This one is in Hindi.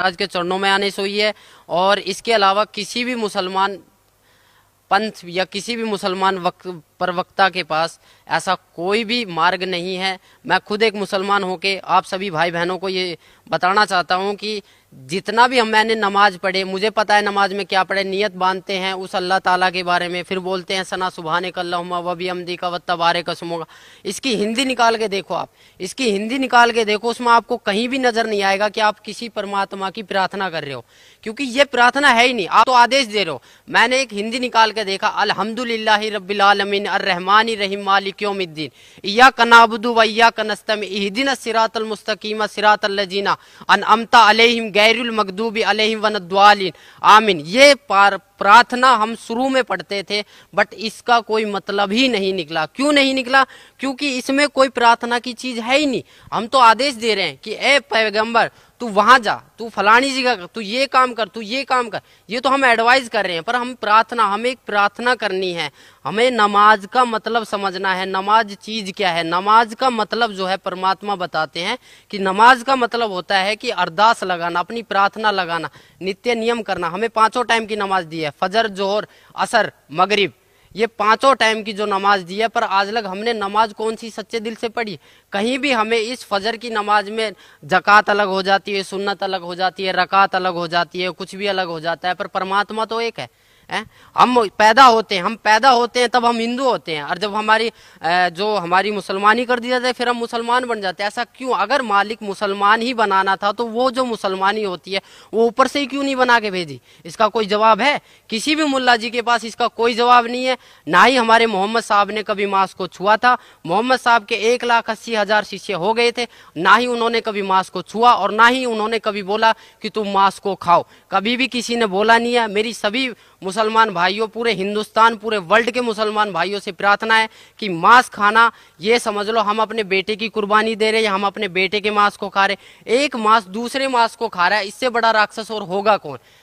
महाराज के चरणों में आने से हुई है और इसके अलावा किसी भी मुसलमान पंथ या किसी भी मुसलमान वक्त प्रवक्ता के पास ऐसा कोई भी मार्ग नहीं है मैं खुद एक मुसलमान होके आप सभी भाई बहनों को ये बताना चाहता हूँ कि जितना भी हम मैंने नमाज पढ़े मुझे पता है नमाज में क्या पढ़े नियत बांधते हैं उस अल्लाह ताला के बारे में फिर बोलते हैं सना सुबहान कल्ला वबी अमदी का वबारे कसमों का इसकी हिंदी निकाल के देखो आप इसकी हिंदी निकाल के देखो उसमें आपको कहीं भी नजर नहीं आएगा कि आप किसी परमात्मा की प्रार्थना कर रहे हो क्योंकि ये प्रार्थना है ही नहीं आप तो आदेश दे रहे हो मैंने एक हिंदी निकाल के देखा अलहमदुल्ला रबीआलमिन रहीम अर्रहमान रहीम मालिक्योमिद्दीन या कनाबुदू व या कनस्तम इहदिन सिरातलमस्तकीम सिरातल्लजीना अन अमता अलहम गैरुलमकदूब अलहम वनद्वालिन आमिन ये पार प्रार्थना हम शुरू में पढ़ते थे बट इसका कोई मतलब ही नहीं निकला क्यों नहीं निकला क्योंकि इसमें कोई प्रार्थना की चीज है ही नहीं हम तो आदेश दे रहे हैं कि ए पैगंबर तू वहां जा तू फलानी जगह कर तू ये काम कर तू ये काम कर ये तो हम एडवाइज कर रहे हैं पर हम प्रार्थना हमें एक प्रार्थना करनी है हमें नमाज का मतलब समझना है नमाज चीज क्या है नमाज का मतलब जो है परमात्मा बताते हैं कि नमाज का मतलब होता है कि अरदास लगाना अपनी प्रार्थना लगाना नित्य नियम करना हमें पांचों टाइम की नमाज दी है फजर जोहर असर मगरिब ये पांचों टाइम की जो नमाज दी है पर आज लग हमने नमाज कौन सी सच्चे दिल से पढ़ी कहीं भी हमें इस फजर की नमाज में जक़ात अलग हो जाती है सुन्नत अलग हो जाती है रकात अलग हो जाती है कुछ भी अलग हो जाता है पर परमात्मा तो एक है है? हम पैदा होते हैं हम पैदा होते हैं तब हम हिंदू होते हैं और जब हमारी जो हमारी मुसलमानी कर दी जाती है फिर हम मुसलमान बन जाते हैं ऐसा क्यों अगर मालिक मुसलमान ही बनाना था तो वो जो मुसलमानी होती है वो ऊपर से ही क्यों नहीं बना के भेजी इसका कोई जवाब है किसी भी मुल्ला जी के पास इसका कोई जवाब नहीं है ना ही हमारे मोहम्मद साहब ने कभी मांस को छुआ था मोहम्मद साहब के एक लाख अस्सी हजार शिष्य हो गए थे ना ही उन्होंने कभी मांस को छुआ और ना ही उन्होंने कभी बोला कि तुम मांस को खाओ कभी भी किसी ने बोला नहीं है मेरी सभी मुसलमान भाइयों पूरे हिंदुस्तान पूरे वर्ल्ड के मुसलमान भाइयों से प्रार्थना है कि मांस खाना ये समझ लो हम अपने बेटे की कुर्बानी दे रहे हैं हम अपने बेटे के मांस को खा रहे एक मांस दूसरे मांस को खा रहा है इससे बड़ा राक्षस और होगा कौन